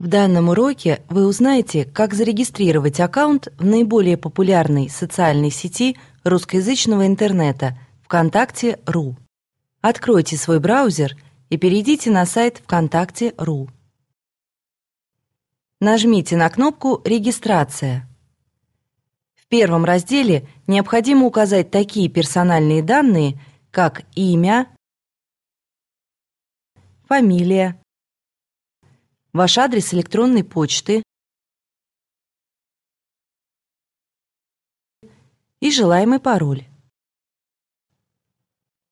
В данном уроке вы узнаете, как зарегистрировать аккаунт в наиболее популярной социальной сети русскоязычного интернета ВКонтакте.ру. Откройте свой браузер и перейдите на сайт ВКонтакте.ру. Нажмите на кнопку «Регистрация». В первом разделе необходимо указать такие персональные данные, как имя, фамилия, ваш адрес электронной почты и желаемый пароль.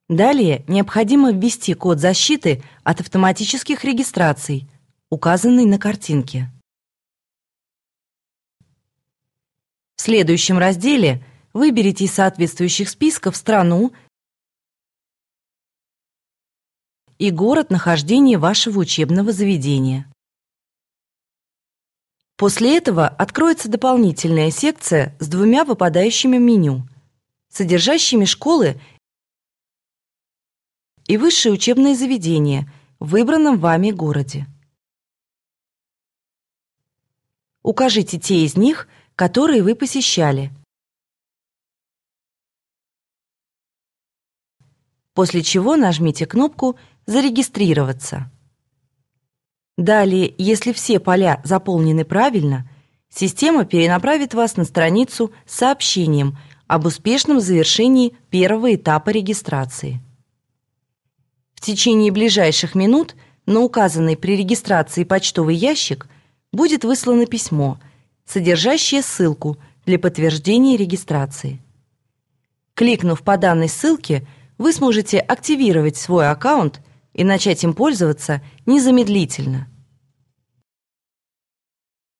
Далее необходимо ввести код защиты от автоматических регистраций, указанный на картинке. В следующем разделе выберите из соответствующих списков страну и город нахождения вашего учебного заведения. После этого откроется дополнительная секция с двумя выпадающими меню, содержащими школы и высшие учебные заведения в выбранном вами городе. Укажите те из них, которые вы посещали. После чего нажмите кнопку «Зарегистрироваться». Далее, если все поля заполнены правильно, система перенаправит вас на страницу с сообщением об успешном завершении первого этапа регистрации. В течение ближайших минут на указанный при регистрации почтовый ящик будет выслано письмо, содержащее ссылку для подтверждения регистрации. Кликнув по данной ссылке, вы сможете активировать свой аккаунт и начать им пользоваться незамедлительно –